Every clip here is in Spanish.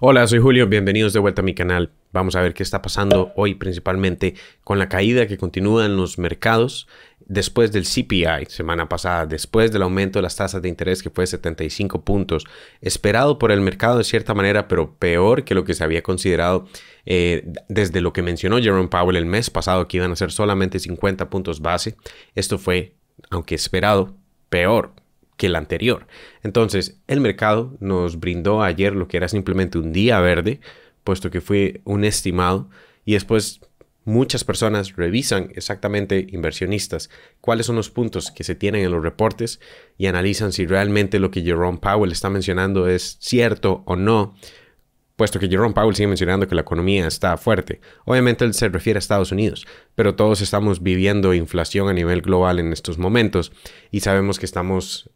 Hola, soy Julio, bienvenidos de vuelta a mi canal. Vamos a ver qué está pasando hoy principalmente con la caída que continúa en los mercados después del CPI, semana pasada, después del aumento de las tasas de interés que fue 75 puntos, esperado por el mercado de cierta manera, pero peor que lo que se había considerado eh, desde lo que mencionó Jerome Powell el mes pasado, que iban a ser solamente 50 puntos base. Esto fue, aunque esperado, peor que el anterior. Entonces, el mercado nos brindó ayer lo que era simplemente un día verde, puesto que fue un estimado, y después muchas personas revisan exactamente inversionistas cuáles son los puntos que se tienen en los reportes y analizan si realmente lo que Jerome Powell está mencionando es cierto o no, puesto que Jerome Powell sigue mencionando que la economía está fuerte. Obviamente él se refiere a Estados Unidos, pero todos estamos viviendo inflación a nivel global en estos momentos y sabemos que estamos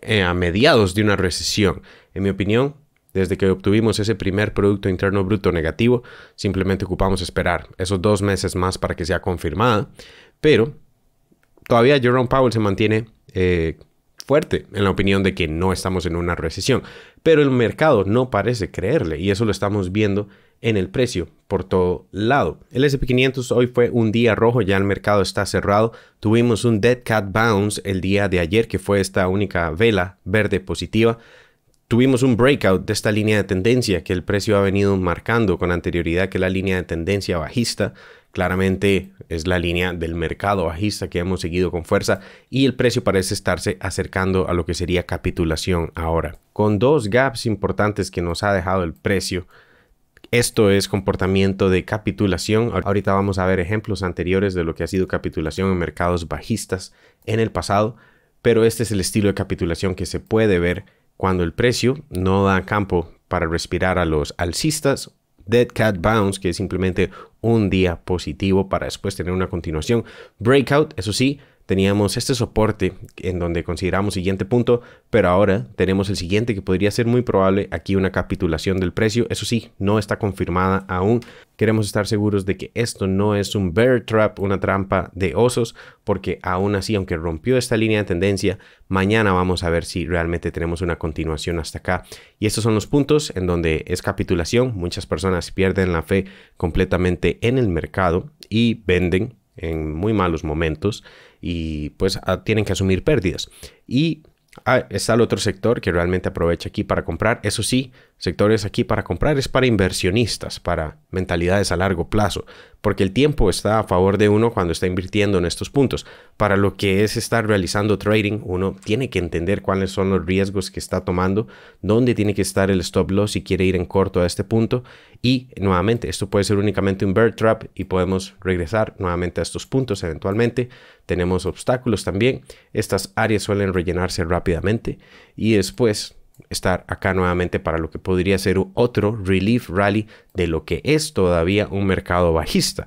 eh, a mediados de una recesión. En mi opinión, desde que obtuvimos ese primer Producto Interno Bruto negativo, simplemente ocupamos esperar esos dos meses más para que sea confirmada. Pero todavía Jerome Powell se mantiene eh, fuerte en la opinión de que no estamos en una recesión. Pero el mercado no parece creerle y eso lo estamos viendo en el precio por todo lado. El SP500 hoy fue un día rojo, ya el mercado está cerrado. Tuvimos un dead cat bounce el día de ayer, que fue esta única vela verde positiva. Tuvimos un breakout de esta línea de tendencia que el precio ha venido marcando con anterioridad, que la línea de tendencia bajista. Claramente es la línea del mercado bajista que hemos seguido con fuerza y el precio parece estarse acercando a lo que sería capitulación ahora. Con dos gaps importantes que nos ha dejado el precio esto es comportamiento de capitulación. Ahorita vamos a ver ejemplos anteriores de lo que ha sido capitulación en mercados bajistas en el pasado, pero este es el estilo de capitulación que se puede ver cuando el precio no da campo para respirar a los alcistas. Dead Cat Bounce, que es simplemente un día positivo para después tener una continuación. Breakout, eso sí, teníamos este soporte en donde consideramos siguiente punto, pero ahora tenemos el siguiente que podría ser muy probable aquí una capitulación del precio. Eso sí, no está confirmada aún. Queremos estar seguros de que esto no es un bear trap, una trampa de osos, porque aún así, aunque rompió esta línea de tendencia, mañana vamos a ver si realmente tenemos una continuación hasta acá. Y estos son los puntos en donde es capitulación. Muchas personas pierden la fe completamente en el mercado y venden en muy malos momentos y pues tienen que asumir pérdidas. Y Ah, está el otro sector que realmente aprovecha aquí para comprar. Eso sí, sectores aquí para comprar es para inversionistas, para mentalidades a largo plazo, porque el tiempo está a favor de uno cuando está invirtiendo en estos puntos. Para lo que es estar realizando trading, uno tiene que entender cuáles son los riesgos que está tomando, dónde tiene que estar el stop loss si quiere ir en corto a este punto. Y nuevamente, esto puede ser únicamente un bear trap y podemos regresar nuevamente a estos puntos eventualmente. Tenemos obstáculos también. Estas áreas suelen rellenarse rápidamente rápidamente y después estar acá nuevamente para lo que podría ser otro relief rally de lo que es todavía un mercado bajista.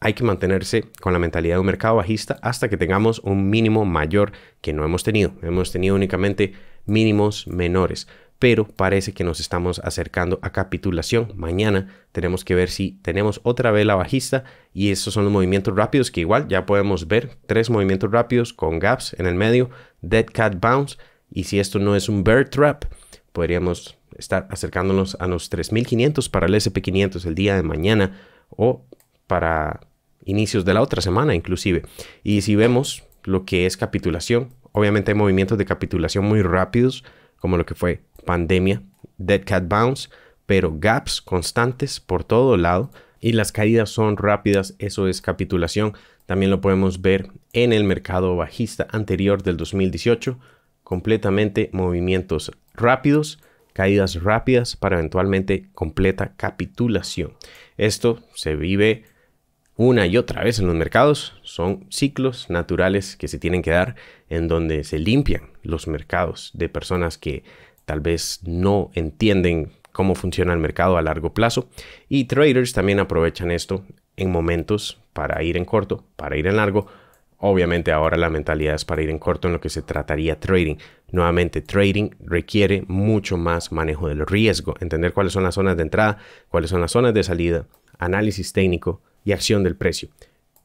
Hay que mantenerse con la mentalidad de un mercado bajista hasta que tengamos un mínimo mayor que no hemos tenido. Hemos tenido únicamente mínimos menores pero parece que nos estamos acercando a capitulación. Mañana tenemos que ver si tenemos otra vela bajista y estos son los movimientos rápidos que igual ya podemos ver. Tres movimientos rápidos con gaps en el medio, dead cat bounce y si esto no es un bear trap, podríamos estar acercándonos a los 3500 para el SP500 el día de mañana o para inicios de la otra semana inclusive. Y si vemos lo que es capitulación, obviamente hay movimientos de capitulación muy rápidos como lo que fue pandemia, Dead Cat Bounce, pero gaps constantes por todo lado y las caídas son rápidas, eso es capitulación. También lo podemos ver en el mercado bajista anterior del 2018, completamente movimientos rápidos, caídas rápidas para eventualmente completa capitulación. Esto se vive una y otra vez en los mercados, son ciclos naturales que se tienen que dar en donde se limpian los mercados, de personas que tal vez no entienden cómo funciona el mercado a largo plazo. Y traders también aprovechan esto en momentos para ir en corto, para ir en largo. Obviamente ahora la mentalidad es para ir en corto en lo que se trataría trading. Nuevamente, trading requiere mucho más manejo del riesgo, entender cuáles son las zonas de entrada, cuáles son las zonas de salida, análisis técnico y acción del precio.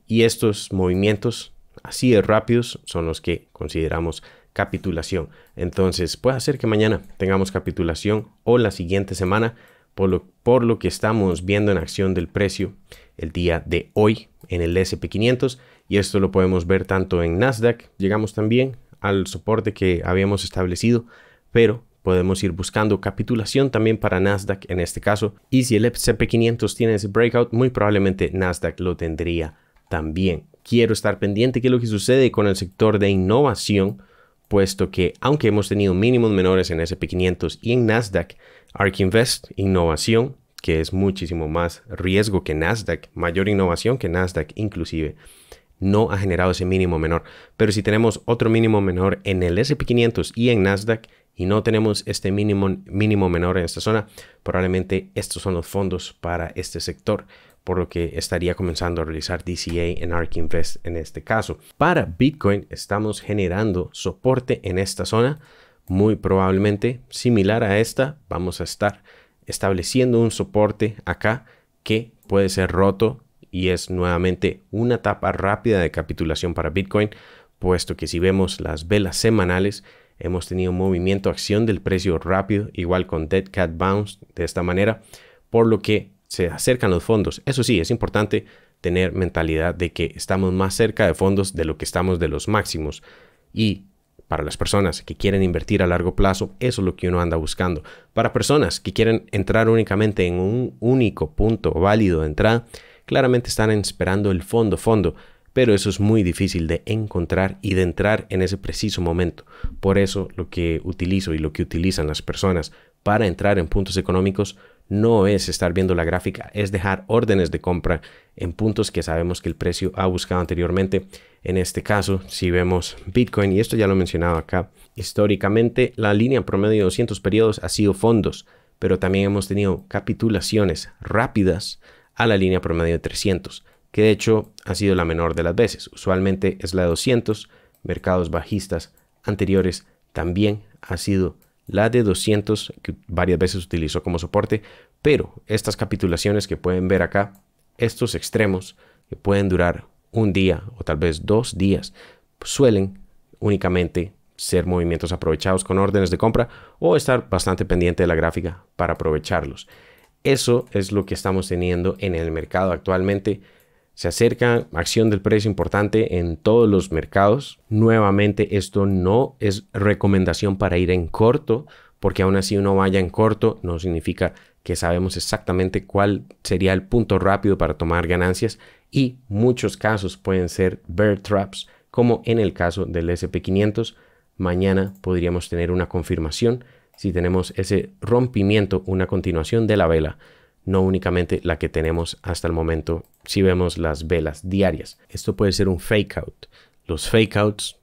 Y estos movimientos así de rápidos son los que consideramos capitulación. Entonces puede ser que mañana tengamos capitulación o la siguiente semana, por lo, por lo que estamos viendo en acción del precio el día de hoy en el SP500 y esto lo podemos ver tanto en Nasdaq, llegamos también al soporte que habíamos establecido, pero podemos ir buscando capitulación también para Nasdaq en este caso. Y si el SP500 tiene ese breakout, muy probablemente Nasdaq lo tendría también. Quiero estar pendiente de es lo que sucede con el sector de innovación puesto que aunque hemos tenido mínimos menores en SP500 y en Nasdaq, ARK Invest, innovación, que es muchísimo más riesgo que Nasdaq, mayor innovación que Nasdaq inclusive, no ha generado ese mínimo menor. Pero si tenemos otro mínimo menor en el SP500 y en Nasdaq y no tenemos este mínimo, mínimo menor en esta zona, probablemente estos son los fondos para este sector por lo que estaría comenzando a realizar DCA en ARK Invest en este caso. Para Bitcoin estamos generando soporte en esta zona, muy probablemente similar a esta, vamos a estar estableciendo un soporte acá que puede ser roto y es nuevamente una etapa rápida de capitulación para Bitcoin, puesto que si vemos las velas semanales, hemos tenido movimiento acción del precio rápido, igual con Dead Cat Bounce de esta manera, por lo que se acercan los fondos. Eso sí, es importante tener mentalidad de que estamos más cerca de fondos de lo que estamos de los máximos. Y para las personas que quieren invertir a largo plazo, eso es lo que uno anda buscando. Para personas que quieren entrar únicamente en un único punto válido de entrada, claramente están esperando el fondo, fondo, pero eso es muy difícil de encontrar y de entrar en ese preciso momento. Por eso lo que utilizo y lo que utilizan las personas para entrar en puntos económicos no es estar viendo la gráfica, es dejar órdenes de compra en puntos que sabemos que el precio ha buscado anteriormente. En este caso, si vemos Bitcoin, y esto ya lo he mencionado acá, históricamente la línea promedio de 200 periodos ha sido fondos, pero también hemos tenido capitulaciones rápidas a la línea promedio de 300, que de hecho ha sido la menor de las veces. Usualmente es la de 200, mercados bajistas anteriores también ha sido la de 200 que varias veces utilizó como soporte, pero estas capitulaciones que pueden ver acá, estos extremos que pueden durar un día o tal vez dos días, suelen únicamente ser movimientos aprovechados con órdenes de compra o estar bastante pendiente de la gráfica para aprovecharlos. Eso es lo que estamos teniendo en el mercado actualmente se acerca acción del precio importante en todos los mercados. Nuevamente, esto no es recomendación para ir en corto, porque aún así uno vaya en corto no significa que sabemos exactamente cuál sería el punto rápido para tomar ganancias y muchos casos pueden ser bear traps, como en el caso del SP500. Mañana podríamos tener una confirmación si tenemos ese rompimiento, una continuación de la vela no únicamente la que tenemos hasta el momento si vemos las velas diarias. Esto puede ser un fake out. Los fake outs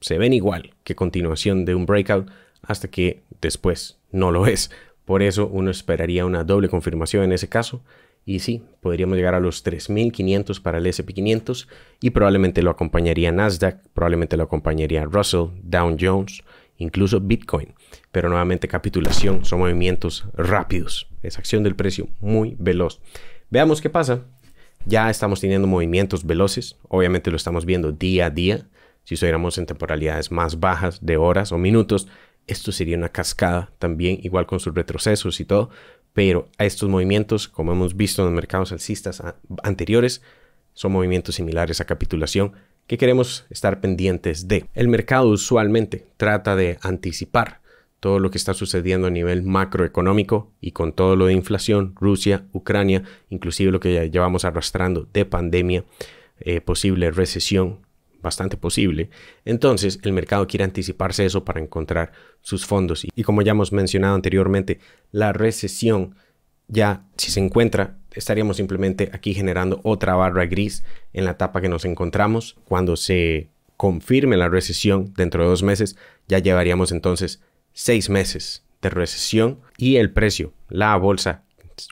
se ven igual que continuación de un breakout hasta que después no lo es. Por eso uno esperaría una doble confirmación en ese caso. Y sí, podríamos llegar a los 3.500 para el SP500 y probablemente lo acompañaría Nasdaq, probablemente lo acompañaría Russell, Dow Jones, incluso Bitcoin. Pero nuevamente capitulación, son movimientos rápidos, es acción del precio muy veloz. Veamos qué pasa. Ya estamos teniendo movimientos veloces, obviamente lo estamos viendo día a día. Si estuviéramos en temporalidades más bajas de horas o minutos, esto sería una cascada también, igual con sus retrocesos y todo. Pero a estos movimientos, como hemos visto en los mercados alcistas anteriores, son movimientos similares a capitulación que queremos estar pendientes de. El mercado usualmente trata de anticipar todo lo que está sucediendo a nivel macroeconómico y con todo lo de inflación, Rusia, Ucrania, inclusive lo que ya llevamos arrastrando de pandemia, eh, posible recesión, bastante posible. Entonces el mercado quiere anticiparse eso para encontrar sus fondos. Y, y como ya hemos mencionado anteriormente, la recesión ya si se encuentra estaríamos simplemente aquí generando otra barra gris en la etapa que nos encontramos. Cuando se confirme la recesión dentro de dos meses, ya llevaríamos entonces seis meses de recesión y el precio, la bolsa,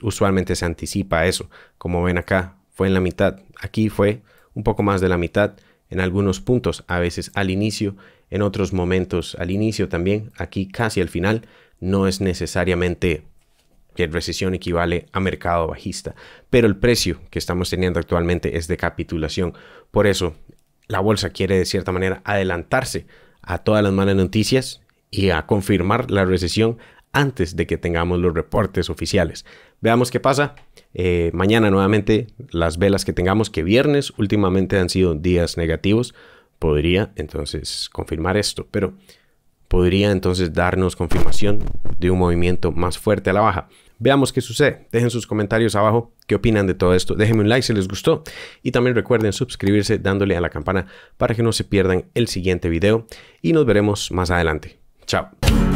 usualmente se anticipa a eso. Como ven acá, fue en la mitad. Aquí fue un poco más de la mitad en algunos puntos, a veces al inicio, en otros momentos al inicio también, aquí casi al final. No es necesariamente que recesión equivale a mercado bajista, pero el precio que estamos teniendo actualmente es de capitulación. Por eso, la bolsa quiere de cierta manera adelantarse a todas las malas noticias y a confirmar la recesión antes de que tengamos los reportes oficiales. Veamos qué pasa. Eh, mañana nuevamente las velas que tengamos, que viernes últimamente han sido días negativos, podría entonces confirmar esto, pero podría entonces darnos confirmación de un movimiento más fuerte a la baja. Veamos qué sucede. Dejen sus comentarios abajo qué opinan de todo esto. Déjenme un like si les gustó y también recuerden suscribirse dándole a la campana para que no se pierdan el siguiente video y nos veremos más adelante. Tchau.